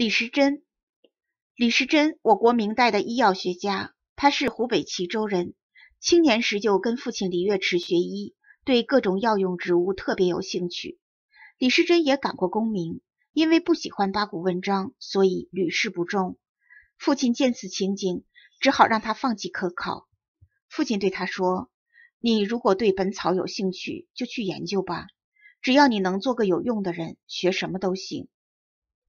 李时珍，李时珍，我国明代的医药学家，他是湖北蕲州人。青年时就跟父亲李月池学医，对各种药用植物特别有兴趣。李时珍也赶过功名，因为不喜欢八股文章，所以屡试不中。父亲见此情景，只好让他放弃科考。父亲对他说：“你如果对本草有兴趣，就去研究吧。只要你能做个有用的人，学什么都行。”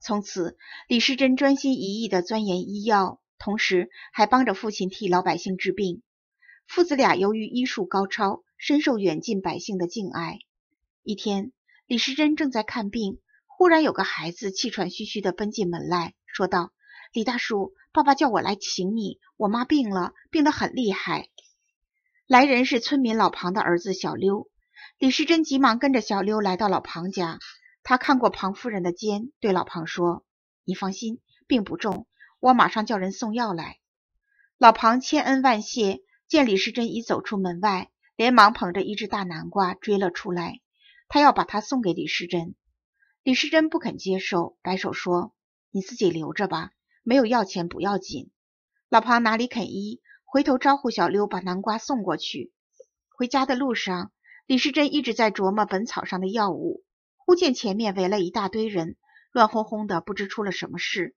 从此，李时珍专心一意地钻研医药，同时还帮着父亲替老百姓治病。父子俩由于医术高超，深受远近百姓的敬爱。一天，李时珍正在看病，忽然有个孩子气喘吁吁地奔进门来，说道：“李大叔，爸爸叫我来请你，我妈病了，病得很厉害。”来人是村民老庞的儿子小溜。李时珍急忙跟着小溜来到老庞家。他看过庞夫人的肩，对老庞说：“你放心，病不重，我马上叫人送药来。”老庞千恩万谢，见李时珍已走出门外，连忙捧着一只大南瓜追了出来，他要把它送给李时珍。李时珍不肯接受，摆手说：“你自己留着吧，没有药钱不要紧。”老庞哪里肯依，回头招呼小溜把南瓜送过去。回家的路上，李时珍一直在琢磨本草上的药物。忽见前面围了一大堆人，乱哄哄的，不知出了什么事。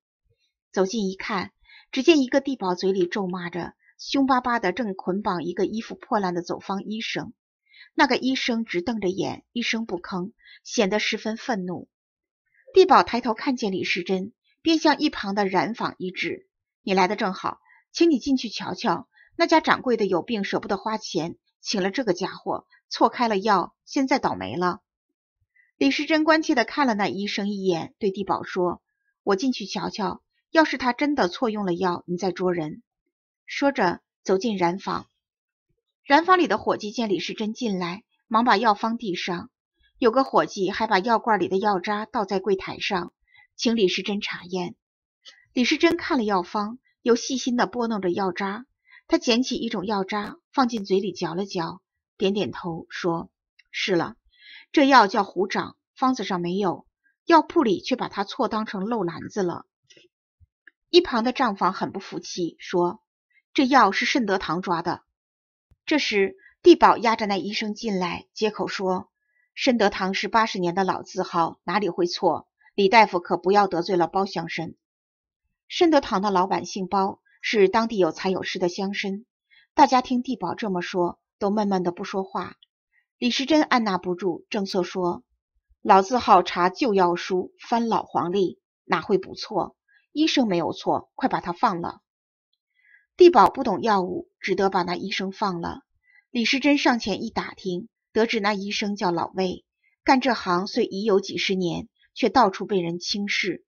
走近一看，只见一个地保嘴里咒骂着，凶巴巴的正捆绑一个衣服破烂的走方医生。那个医生直瞪着眼，一声不吭，显得十分愤怒。地保抬头看见李时珍，便向一旁的染坊一指：“你来的正好，请你进去瞧瞧。那家掌柜的有病，舍不得花钱，请了这个家伙，错开了药，现在倒霉了。”李时珍关切的看了那医生一眼，对地保说：“我进去瞧瞧，要是他真的错用了药，你再捉人。”说着走进染坊。染坊里的伙计见李时珍进来，忙把药方递上。有个伙计还把药罐里的药渣倒在柜台上，请李时珍查验。李时珍看了药方，又细心的拨弄着药渣。他捡起一种药渣，放进嘴里嚼了嚼，点点头说：“是了。”这药叫虎掌，方子上没有，药铺里却把它错当成漏篮子了。一旁的账房很不服气，说：“这药是盛德堂抓的。”这时，地保押着那医生进来，接口说：“盛德堂是八十年的老字号，哪里会错？李大夫可不要得罪了包乡绅。”盛德堂的老板姓包，是当地有财有势的乡绅。大家听地保这么说，都闷闷的不说话。李时珍按捺不住，正色说：“老字号查旧药书，翻老黄历，哪会不错？医生没有错，快把他放了。”地保不懂药物，只得把那医生放了。李时珍上前一打听，得知那医生叫老魏，干这行虽已有几十年，却到处被人轻视。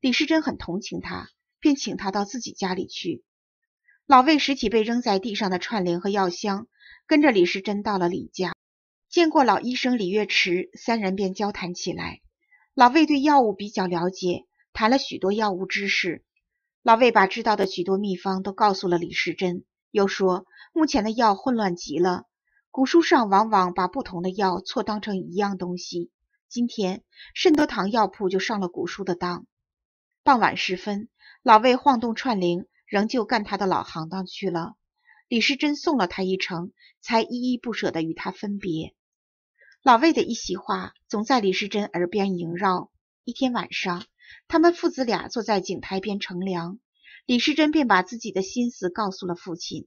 李时珍很同情他，便请他到自己家里去。老魏拾起被扔在地上的串铃和药箱，跟着李时珍到了李家。见过老医生李月池，三人便交谈起来。老魏对药物比较了解，谈了许多药物知识。老魏把知道的许多秘方都告诉了李时珍，又说目前的药混乱极了，古书上往往把不同的药错当成一样东西。今天慎德堂药铺就上了古书的当。傍晚时分，老魏晃动串铃，仍旧干他的老行当去了。李时珍送了他一程，才依依不舍地与他分别。老魏的一席话总在李时珍耳边萦绕。一天晚上，他们父子俩坐在井台边乘凉，李时珍便把自己的心思告诉了父亲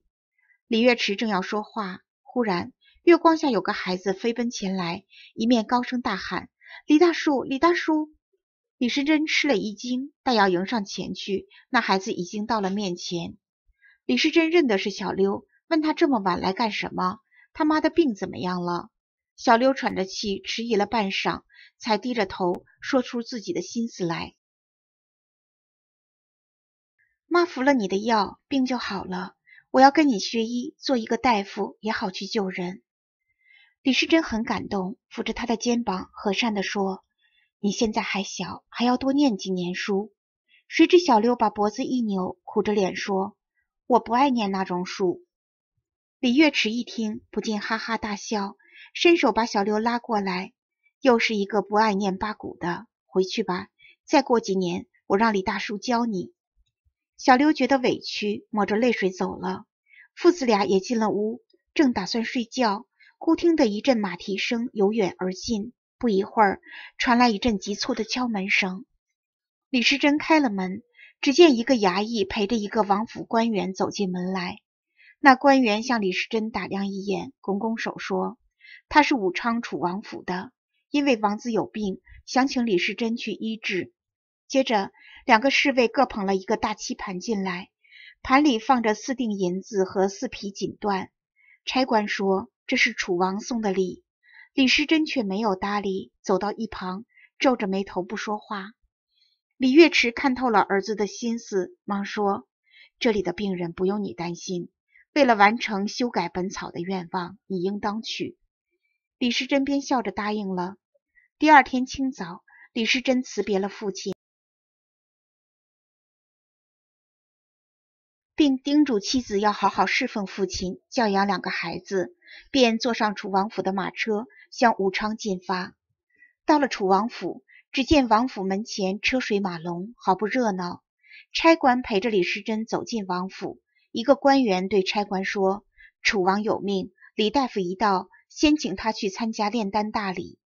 李月池。正要说话，忽然月光下有个孩子飞奔前来，一面高声大喊：“李大叔，李大叔！”李时珍吃了一惊，但要迎上前去，那孩子已经到了面前。李时珍认得是小溜，问他这么晚来干什么？他妈的病怎么样了？小六喘着气，迟疑了半晌，才低着头说出自己的心思来：“妈服了你的药，病就好了。我要跟你学医，做一个大夫，也好去救人。”李时珍很感动，扶着他的肩膀，和善地说：“你现在还小，还要多念几年书。”谁知小六把脖子一扭，苦着脸说：“我不爱念那种书。”李月池一听，不禁哈哈大笑。伸手把小六拉过来，又是一个不爱念八股的，回去吧。再过几年，我让李大叔教你。小六觉得委屈，抹着泪水走了。父子俩也进了屋，正打算睡觉，忽听得一阵马蹄声由远而近，不一会儿传来一阵急促的敲门声。李时珍开了门，只见一个衙役陪着一个王府官员走进门来。那官员向李时珍打量一眼，拱拱手说。他是武昌楚王府的，因为王子有病，想请李时珍去医治。接着，两个侍卫各捧了一个大漆盘进来，盘里放着四锭银子和四匹锦缎。差官说这是楚王送的礼，李时珍却没有搭理，走到一旁皱着眉头不说话。李月池看透了儿子的心思，忙说：“这里的病人不用你担心，为了完成修改本草的愿望，你应当去。”李时珍边笑着答应了。第二天清早，李时珍辞别了父亲，并叮嘱妻子要好好侍奉父亲、教养两个孩子，便坐上楚王府的马车向武昌进发。到了楚王府，只见王府门前车水马龙，好不热闹。差官陪着李时珍走进王府，一个官员对差官说：“楚王有命，李大夫一到。”先请他去参加炼丹大礼。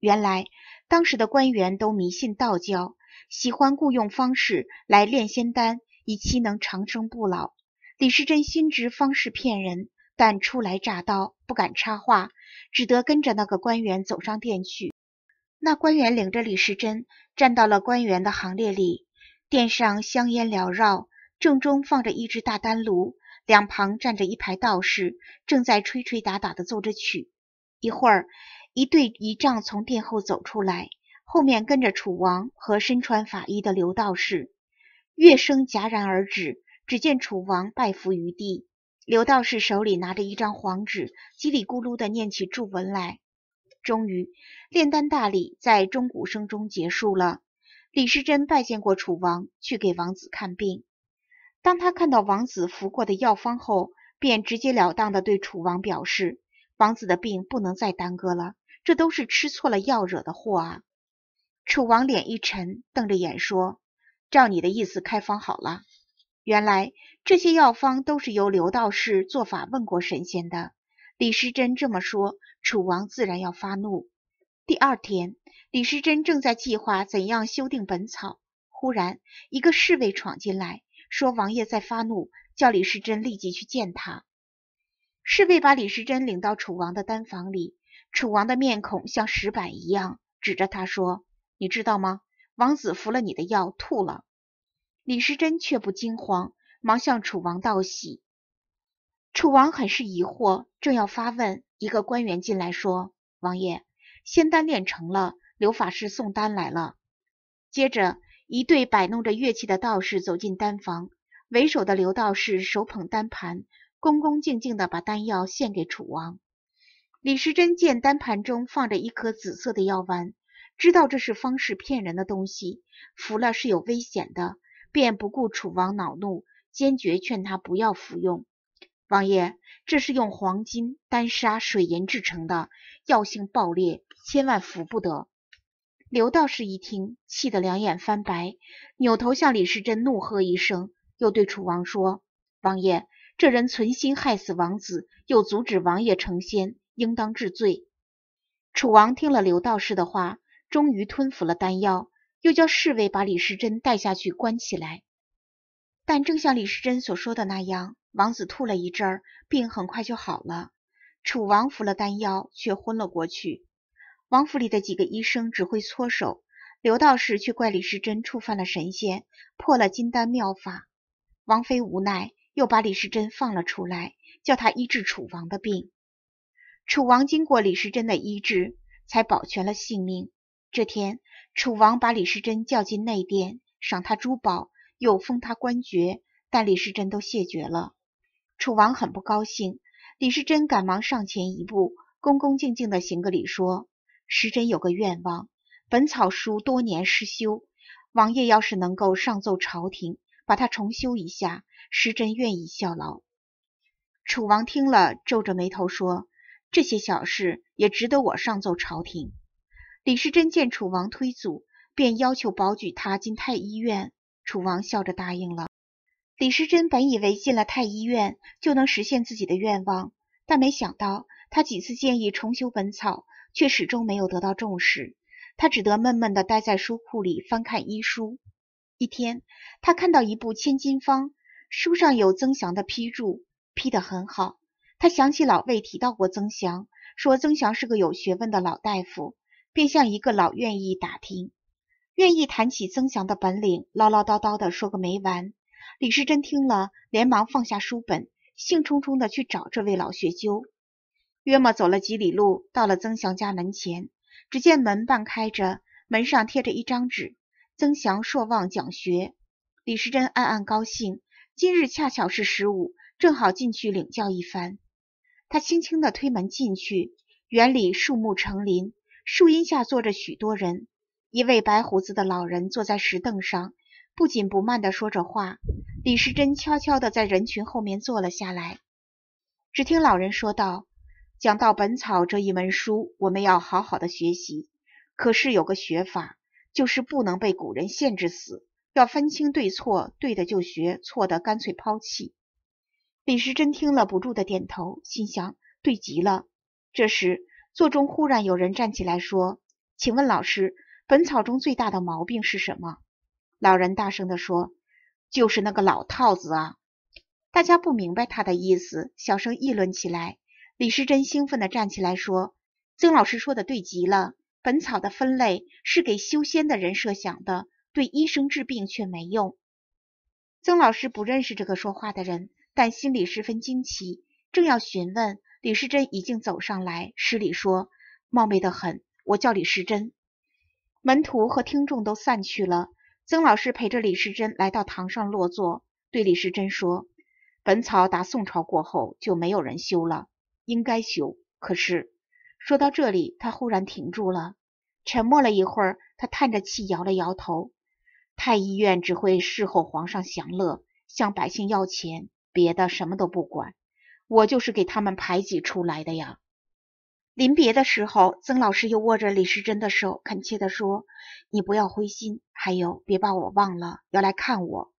原来当时的官员都迷信道教，喜欢雇用方士来炼仙丹，以期能长生不老。李时珍心知方士骗人，但初来乍到，不敢插话，只得跟着那个官员走上殿去。那官员领着李时珍站到了官员的行列里。殿上香烟缭绕，正中放着一只大丹炉。两旁站着一排道士，正在吹吹打打的奏着曲。一会儿，一队仪仗从殿后走出来，后面跟着楚王和身穿法衣的刘道士。乐声戛然而止，只见楚王拜伏于地，刘道士手里拿着一张黄纸，叽里咕噜的念起祝文来。终于，炼丹大礼在钟鼓声中结束了。李时珍拜见过楚王，去给王子看病。当他看到王子服过的药方后，便直截了当的对楚王表示：“王子的病不能再耽搁了，这都是吃错了药惹的祸啊！”楚王脸一沉，瞪着眼说：“照你的意思开方好了。”原来这些药方都是由刘道士做法问过神仙的。李时珍这么说，楚王自然要发怒。第二天，李时珍正在计划怎样修订本草，忽然一个侍卫闯进来。说：“王爷在发怒，叫李时珍立即去见他。”侍卫把李时珍领到楚王的丹房里，楚王的面孔像石板一样，指着他说：“你知道吗？王子服了你的药，吐了。”李时珍却不惊慌，忙向楚王道喜。楚王很是疑惑，正要发问，一个官员进来说：“王爷，仙丹炼成了，刘法师送丹来了。”接着。一队摆弄着乐器的道士走进丹房，为首的刘道士手捧丹盘，恭恭敬敬的把丹药献给楚王。李时珍见丹盘中放着一颗紫色的药丸，知道这是方士骗人的东西，服了是有危险的，便不顾楚王恼怒，坚决劝他不要服用。王爷，这是用黄金、丹砂、水银制成的，药性暴烈，千万服不得。刘道士一听，气得两眼翻白，扭头向李时珍怒喝一声，又对楚王说：“王爷，这人存心害死王子，又阻止王爷成仙，应当治罪。”楚王听了刘道士的话，终于吞服了丹药，又叫侍卫把李时珍带下去关起来。但正像李时珍所说的那样，王子吐了一阵儿，病很快就好了。楚王服了丹药，却昏了过去。王府里的几个医生只会搓手，刘道士却怪李时珍触犯了神仙，破了金丹妙法。王妃无奈，又把李时珍放了出来，叫他医治楚王的病。楚王经过李时珍的医治，才保全了性命。这天，楚王把李时珍叫进内殿，赏他珠宝，又封他官爵，但李时珍都谢绝了。楚王很不高兴，李时珍赶忙上前一步，恭恭敬敬的行个礼，说。时珍有个愿望，《本草书》多年失修，王爷要是能够上奏朝廷，把它重修一下，时珍愿意效劳。楚王听了，皱着眉头说：“这些小事也值得我上奏朝廷。”李时珍见楚王推阻，便要求保举他进太医院。楚王笑着答应了。李时珍本以为进了太医院就能实现自己的愿望，但没想到他几次建议重修《本草》。却始终没有得到重视，他只得闷闷地待在书库里翻看医书。一天，他看到一部《千金方》，书上有曾祥的批注，批得很好。他想起老魏提到过曾祥，说曾祥是个有学问的老大夫，便向一个老院医打听。院医谈起曾祥的本领，唠唠叨叨地说个没完。李时珍听了，连忙放下书本，兴冲冲地去找这位老学究。约莫走了几里路，到了曾祥家门前，只见门半开着，门上贴着一张纸：“曾祥硕望讲学。”李时珍暗暗高兴，今日恰巧是十五，正好进去领教一番。他轻轻地推门进去，园里树木成林，树荫下坐着许多人。一位白胡子的老人坐在石凳上，不紧不慢地说着话。李时珍悄悄地在人群后面坐了下来。只听老人说道。讲到《本草》这一门书，我们要好好的学习。可是有个学法，就是不能被古人限制死，要分清对错，对的就学，错的干脆抛弃。李时珍听了不住的点头，心想：对极了。这时座中忽然有人站起来说：“请问老师，《本草》中最大的毛病是什么？”老人大声的说：“就是那个老套子啊！”大家不明白他的意思，小声议论起来。李时珍兴奋地站起来说：“曾老师说的对极了，本草的分类是给修仙的人设想的，对医生治病却没用。”曾老师不认识这个说话的人，但心里十分惊奇，正要询问，李时珍已经走上来施礼说：“冒昧的很，我叫李时珍。”门徒和听众都散去了，曾老师陪着李时珍来到堂上落座，对李时珍说：“本草达宋朝过后就没有人修了。”应该修，可是说到这里，他忽然停住了，沉默了一会儿，他叹着气摇了摇头。太医院只会侍候皇上享乐，向百姓要钱，别的什么都不管。我就是给他们排挤出来的呀。临别的时候，曾老师又握着李时珍的手，恳切地说：“你不要灰心，还有，别把我忘了，要来看我。”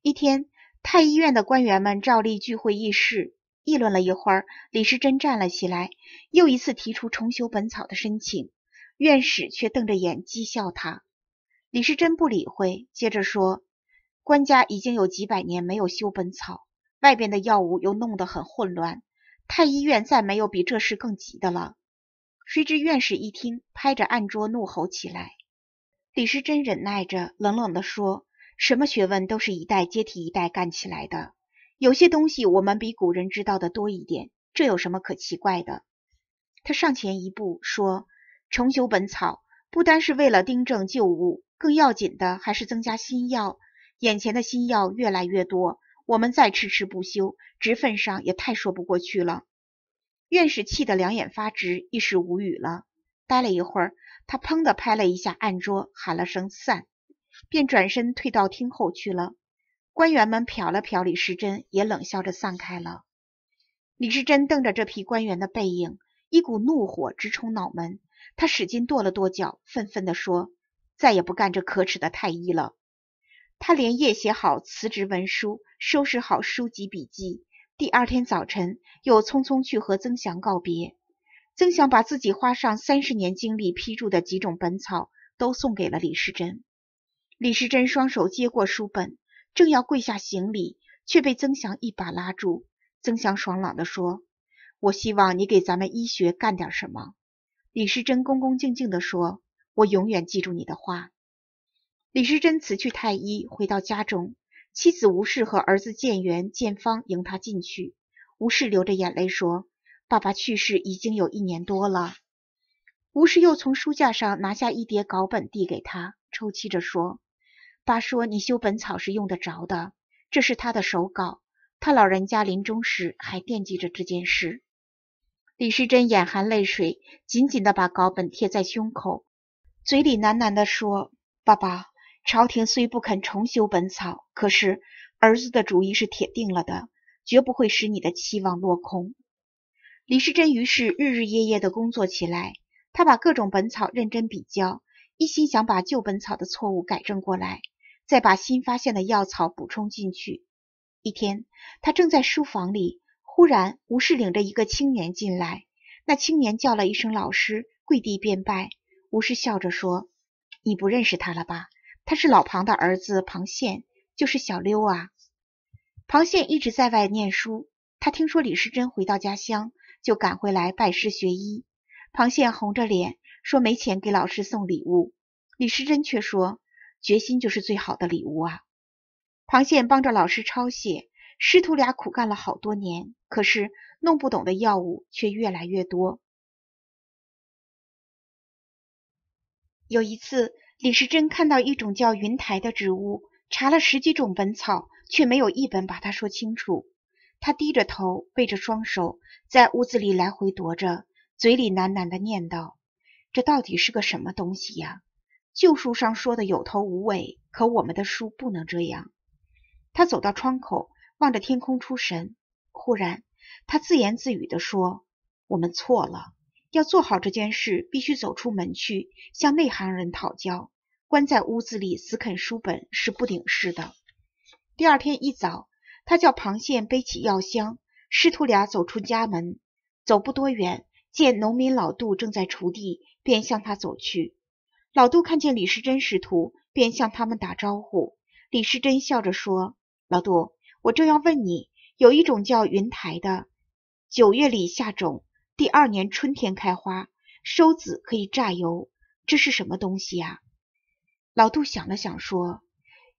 一天，太医院的官员们照例聚会议事。议论了一会儿，李时珍站了起来，又一次提出重修本草的申请。院士却瞪着眼讥笑他。李时珍不理会，接着说：“官家已经有几百年没有修本草，外边的药物又弄得很混乱，太医院再没有比这事更急的了。”谁知院士一听，拍着案桌怒吼起来。李时珍忍耐着，冷冷地说：“什么学问都是一代接替一代干起来的。”有些东西我们比古人知道的多一点，这有什么可奇怪的？他上前一步说：“重修本草不单是为了订正旧物，更要紧的还是增加新药。眼前的新药越来越多，我们再迟迟不修，职分上也太说不过去了。”院士气得两眼发直，一时无语了。待了一会儿，他砰地拍了一下案桌，喊了声“散”，便转身退到厅后去了。官员们瞟了瞟李时珍，也冷笑着散开了。李时珍瞪着这批官员的背影，一股怒火直冲脑门。他使劲跺了跺脚，愤愤地说：“再也不干这可耻的太医了！”他连夜写好辞职文书，收拾好书籍笔记。第二天早晨，又匆匆去和曾祥告别。曾祥把自己花上三十年精力批注的几种本草都送给了李时珍。李时珍双手接过书本。正要跪下行礼，却被曾祥一把拉住。曾祥爽朗地说：“我希望你给咱们医学干点什么。”李时珍恭恭敬敬地说：“我永远记住你的话。”李时珍辞去太医，回到家中，妻子吴氏和儿子建元、建方迎他进去。吴氏流着眼泪说：“爸爸去世已经有一年多了。”吴氏又从书架上拿下一叠稿本递给他，抽泣着说。爸说：“你修本草是用得着的，这是他的手稿。他老人家临终时还惦记着这件事。”李时珍眼含泪水，紧紧的把稿本贴在胸口，嘴里喃喃地说：“爸爸，朝廷虽不肯重修本草，可是儿子的主意是铁定了的，绝不会使你的期望落空。”李时珍于是日日夜夜的工作起来，他把各种本草认真比较，一心想把旧本草的错误改正过来。再把新发现的药草补充进去。一天，他正在书房里，忽然吴氏领着一个青年进来。那青年叫了一声“老师”，跪地便拜。吴氏笑着说：“你不认识他了吧？他是老庞的儿子庞宪，就是小溜啊。”庞宪一直在外念书，他听说李时珍回到家乡，就赶回来拜师学艺。庞宪红着脸说：“没钱给老师送礼物。”李时珍却说。决心就是最好的礼物啊！螃宪帮着老师抄写，师徒俩苦干了好多年，可是弄不懂的药物却越来越多。有一次，李时珍看到一种叫云台的植物，查了十几种本草，却没有一本把它说清楚。他低着头，背着双手，在屋子里来回踱着，嘴里喃喃的念道：“这到底是个什么东西呀？”旧书上说的有头无尾，可我们的书不能这样。他走到窗口，望着天空出神。忽然，他自言自语地说：“我们错了，要做好这件事，必须走出门去，向内行人讨教。关在屋子里死啃书本是不顶事的。”第二天一早，他叫螃蟹背起药箱，师徒俩走出家门。走不多远，见农民老杜正在锄地，便向他走去。老杜看见李时珍师徒，便向他们打招呼。李时珍笑着说：“老杜，我正要问你，有一种叫云台的，九月里下种，第二年春天开花，收籽可以榨油，这是什么东西呀？”老杜想了想说：“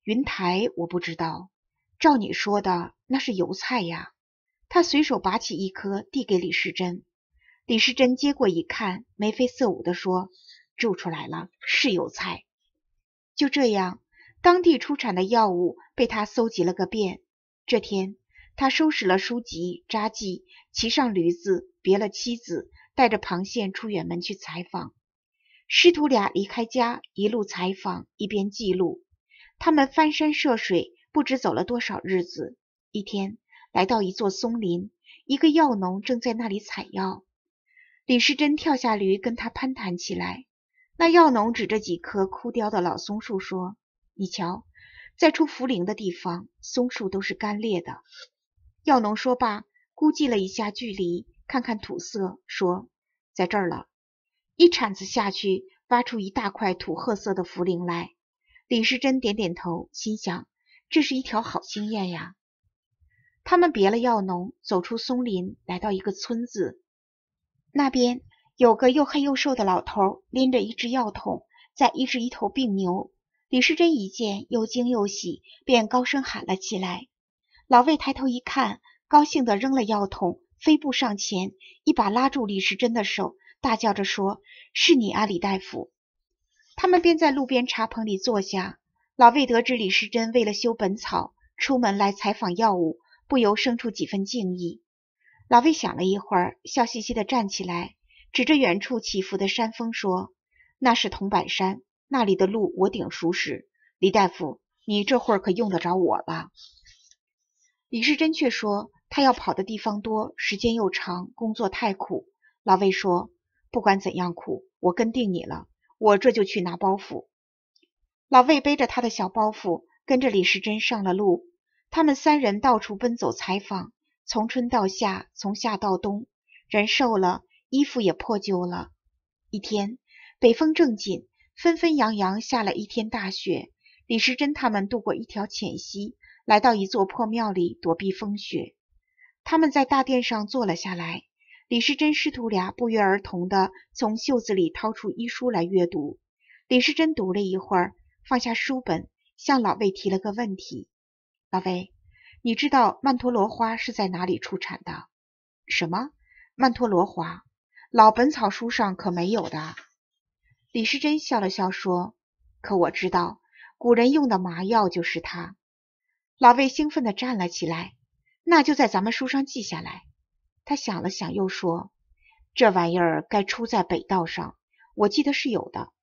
云台我不知道，照你说的，那是油菜呀。”他随手拔起一颗，递给李时珍。李时珍接过一看，眉飞色舞的说。种出来了，是有菜。就这样，当地出产的药物被他搜集了个遍。这天，他收拾了书籍、札记，骑上驴子，别了妻子，带着螃蟹出远门去采访。师徒俩离开家，一路采访，一边记录。他们翻山涉水，不知走了多少日子。一天，来到一座松林，一个药农正在那里采药。李时珍跳下驴，跟他攀谈起来。那药农指着几棵枯凋的老松树说：“你瞧，在出茯苓的地方，松树都是干裂的。”药农说罢，估计了一下距离，看看土色，说：“在这儿了。”一铲子下去，挖出一大块土褐色的茯苓来。李时珍点点头，心想：“这是一条好经验呀。”他们别了药农，走出松林，来到一个村子，那边。有个又黑又瘦的老头，拎着一只药桶，在医治一头病牛。李时珍一见，又惊又喜，便高声喊了起来。老魏抬头一看，高兴地扔了药桶，飞步上前，一把拉住李时珍的手，大叫着说：“是你啊，李大夫！”他们便在路边茶棚里坐下。老魏得知李时珍为了修《本草》，出门来采访药物，不由生出几分敬意。老魏想了一会儿，笑嘻嘻地站起来。指着远处起伏的山峰说：“那是铜板山，那里的路我顶熟识。李大夫，你这会儿可用得着我吧？”李时珍却说：“他要跑的地方多，时间又长，工作太苦。”老魏说：“不管怎样苦，我跟定你了。我这就去拿包袱。”老魏背着他的小包袱，跟着李时珍上了路。他们三人到处奔走采访，从春到夏，从夏到冬，人瘦了。衣服也破旧了。一天，北风正紧，纷纷扬扬下了一天大雪。李时珍他们渡过一条浅溪，来到一座破庙里躲避风雪。他们在大殿上坐了下来。李时珍师徒俩不约而同地从袖子里掏出医书来阅读。李时珍读了一会儿，放下书本，向老魏提了个问题：“老魏，你知道曼陀罗花是在哪里出产的？”“什么？曼陀罗花？”老本草书上可没有的。李时珍笑了笑说：“可我知道，古人用的麻药就是它。”老魏兴奋地站了起来：“那就在咱们书上记下来。”他想了想，又说：“这玩意儿该出在北道上，我记得是有的。”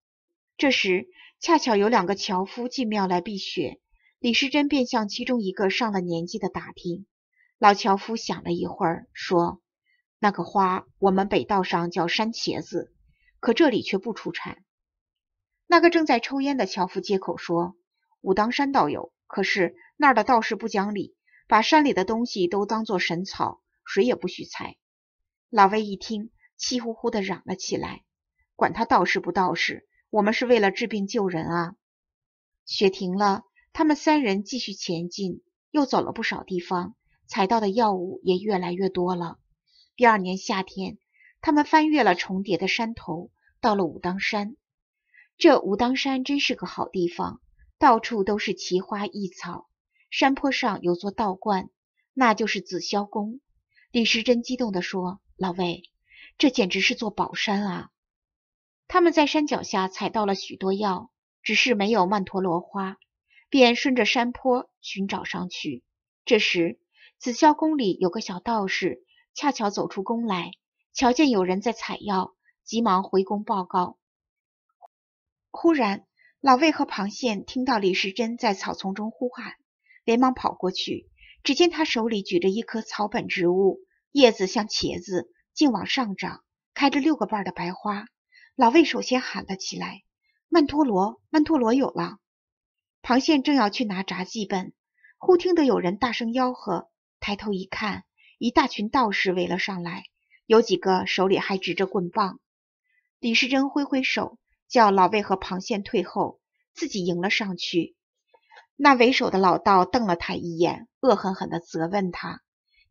这时，恰巧有两个樵夫进庙来避雪，李时珍便向其中一个上了年纪的打听。老樵夫想了一会儿，说。那个花，我们北道上叫山茄子，可这里却不出产。那个正在抽烟的樵夫接口说：“武当山道友，可是那儿的道士不讲理，把山里的东西都当作神草，谁也不许采。”老魏一听，气呼呼的嚷了起来：“管他道士不道士，我们是为了治病救人啊！”雪停了，他们三人继续前进，又走了不少地方，采到的药物也越来越多了。第二年夏天，他们翻越了重叠的山头，到了武当山。这武当山真是个好地方，到处都是奇花异草。山坡上有座道观，那就是紫霄宫。李时珍激动地说：“老魏，这简直是座宝山啊！”他们在山脚下采到了许多药，只是没有曼陀罗花，便顺着山坡寻找上去。这时，紫霄宫里有个小道士。恰巧走出宫来，瞧见有人在采药，急忙回宫报告。忽然，老魏和螃蟹听到李时珍在草丛中呼喊，连忙跑过去。只见他手里举着一棵草本植物，叶子像茄子，竟往上长，开着六个瓣的白花。老魏首先喊了起来：“曼陀罗，曼陀罗有了！”螃蟹正要去拿札记本，忽听得有人大声吆喝，抬头一看。一大群道士围了上来，有几个手里还执着棍棒。李时珍挥挥手，叫老魏和庞宪退后，自己迎了上去。那为首的老道瞪了他一眼，恶狠狠地责问他：“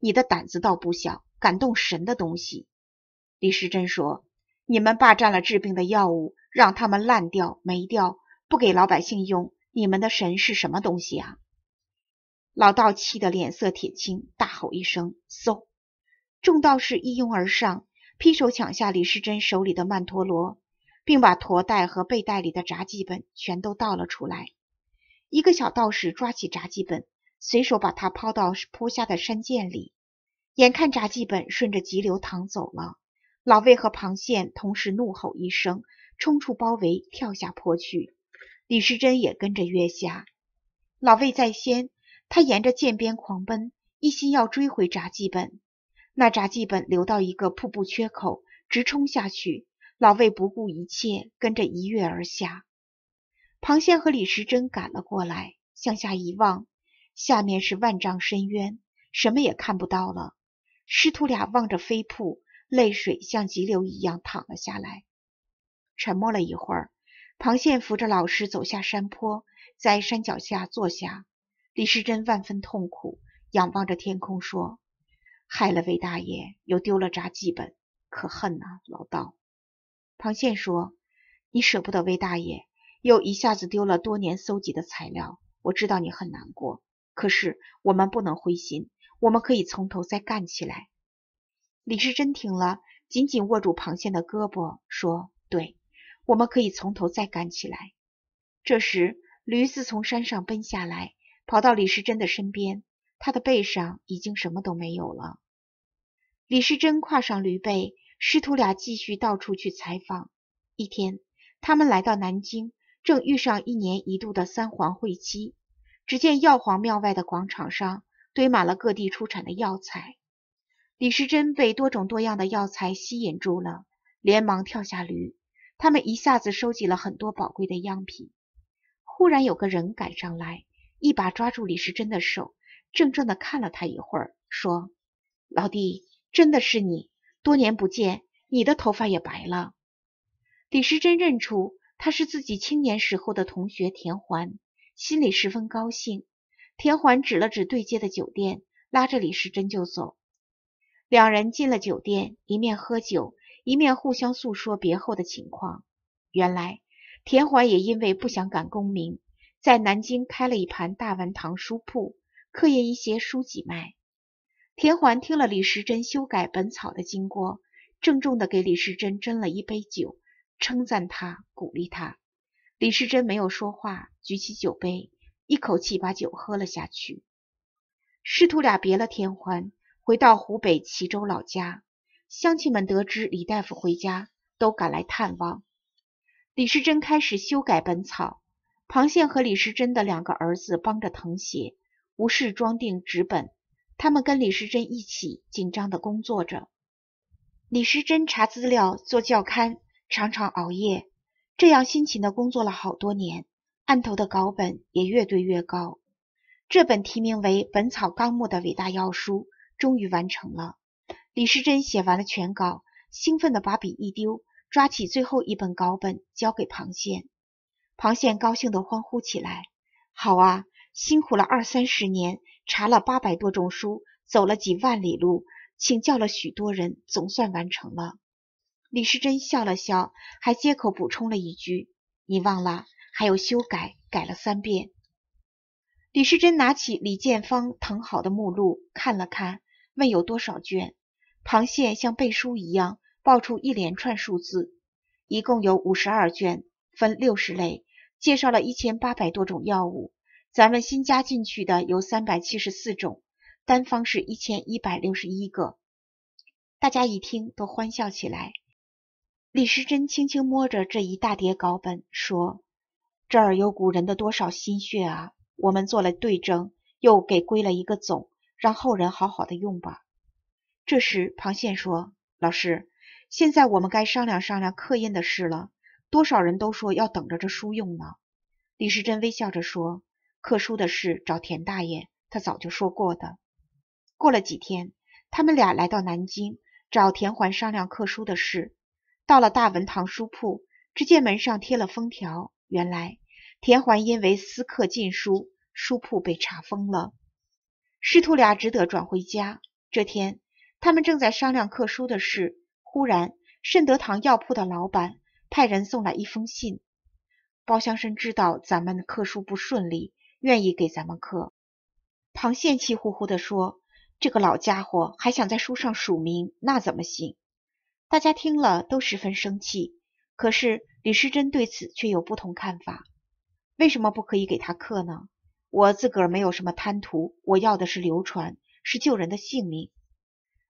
你的胆子倒不小，敢动神的东西！”李时珍说：“你们霸占了治病的药物，让他们烂掉、霉掉，不给老百姓用，你们的神是什么东西啊？”老道气得脸色铁青，大吼一声：“嗖！”众道士一拥而上，劈手抢下李时珍手里的曼陀罗，并把驼袋和背袋里的札记本全都倒了出来。一个小道士抓起札记本，随手把它抛到坡下的山涧里。眼看札记本顺着急流淌走了，老魏和庞宪同时怒吼一声，冲出包围，跳下坡去。李时珍也跟着跃下。老魏在先。他沿着涧边狂奔，一心要追回札记本。那札记本流到一个瀑布缺口，直冲下去。老魏不顾一切，跟着一跃而下。庞宪和李时珍赶了过来，向下一望，下面是万丈深渊，什么也看不到了。师徒俩望着飞瀑，泪水像急流一样淌了下来。沉默了一会儿，庞宪扶着老师走下山坡，在山脚下坐下。李时珍万分痛苦，仰望着天空说：“害了魏大爷，又丢了札记本，可恨呐！”老道庞宪说：“你舍不得魏大爷，又一下子丢了多年搜集的材料，我知道你很难过。可是我们不能灰心，我们可以从头再干起来。”李时珍听了，紧紧握住庞宪的胳膊说：“对，我们可以从头再干起来。”这时，驴子从山上奔下来。跑到李时珍的身边，他的背上已经什么都没有了。李时珍跨上驴背，师徒俩继续到处去采访。一天，他们来到南京，正遇上一年一度的三皇会期。只见药皇庙外的广场上堆满了各地出产的药材。李时珍被多种多样的药材吸引住了，连忙跳下驴。他们一下子收集了很多宝贵的样品。忽然有个人赶上来。一把抓住李时珍的手，怔怔的看了他一会儿，说：“老弟，真的是你！多年不见，你的头发也白了。”李时珍认出他是自己青年时候的同学田环，心里十分高兴。田环指了指对街的酒店，拉着李时珍就走。两人进了酒店，一面喝酒，一面互相诉说别后的情况。原来，田环也因为不想赶功名。在南京开了一盘大文堂书铺，刻印一些书籍卖。田环听了李时珍修改本草的经过，郑重地给李时珍斟了一杯酒，称赞他，鼓励他。李时珍没有说话，举起酒杯，一口气把酒喝了下去。师徒俩别了田环，回到湖北蕲州老家。乡亲们得知李大夫回家，都赶来探望。李时珍开始修改本草。庞宪和李时珍的两个儿子帮着誊写、无事装订纸本，他们跟李时珍一起紧张的工作着。李时珍查资料、做校刊，常常熬夜，这样辛勤的工作了好多年，案头的稿本也越堆越高。这本题名为《本草纲目》的伟大要书终于完成了。李时珍写完了全稿，兴奋地把笔一丢，抓起最后一本稿本交给庞宪。庞宪高兴地欢呼起来：“好啊，辛苦了二三十年，查了八百多种书，走了几万里路，请教了许多人，总算完成了。”李时珍笑了笑，还接口补充了一句：“你忘了还有修改，改了三遍。”李时珍拿起李建芳誊好的目录看了看，问有多少卷。螃蟹像背书一样报出一连串数字：“一共有五十二卷。”分六十类，介绍了一千八百多种药物。咱们新加进去的有三百七十四种，单方是一千一百六十一个。大家一听都欢笑起来。李时珍轻轻摸着这一大叠稿本，说：“这儿有古人的多少心血啊！我们做了对症，又给归了一个总，让后人好好的用吧。”这时，庞宪说：“老师，现在我们该商量商量刻印的事了。”多少人都说要等着这书用呢？李时珍微笑着说：“刻书的事找田大爷，他早就说过的。”过了几天，他们俩来到南京找田环商量刻书的事。到了大文堂书铺，只见门上贴了封条。原来田环因为私刻禁书，书铺被查封了。师徒俩只得转回家。这天，他们正在商量刻书的事，忽然盛德堂药铺的老板。派人送来一封信，包相生知道咱们刻书不顺利，愿意给咱们刻。庞宪气呼呼地说：“这个老家伙还想在书上署名，那怎么行？”大家听了都十分生气。可是李时珍对此却有不同看法：“为什么不可以给他刻呢？我自个儿没有什么贪图，我要的是流传，是救人的性命。”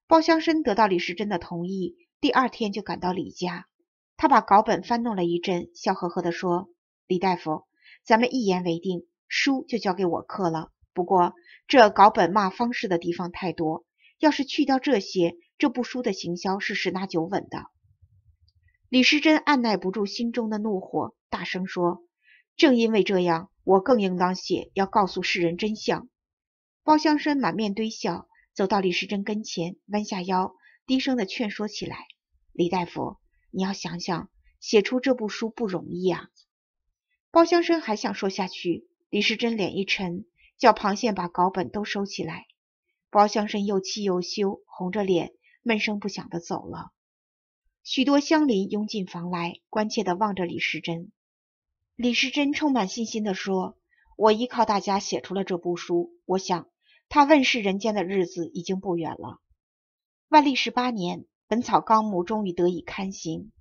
包相生得到李时珍的同意，第二天就赶到李家。他把稿本翻弄了一阵，笑呵呵地说：“李大夫，咱们一言为定，书就交给我刻了。不过这稿本骂方士的地方太多，要是去掉这些，这部书的行销是十拿九稳的。”李时珍按耐不住心中的怒火，大声说：“正因为这样，我更应当写，要告诉世人真相。”包香生满面堆笑，走到李时珍跟前，弯下腰，低声的劝说起来：“李大夫。”你要想想，写出这部书不容易啊！包相生还想说下去，李时珍脸一沉，叫螃蟹把稿本都收起来。包相生又气又羞，红着脸，闷声不响的走了。许多乡邻拥进房来，关切的望着李时珍。李时珍充满信心的说：“我依靠大家写出了这部书，我想他问世人间的日子已经不远了。”万历十八年。《本草纲目》终于得以刊行，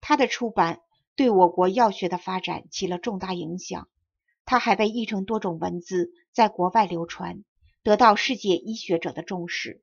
他的出版对我国药学的发展起了重大影响。他还被译成多种文字，在国外流传，得到世界医学者的重视。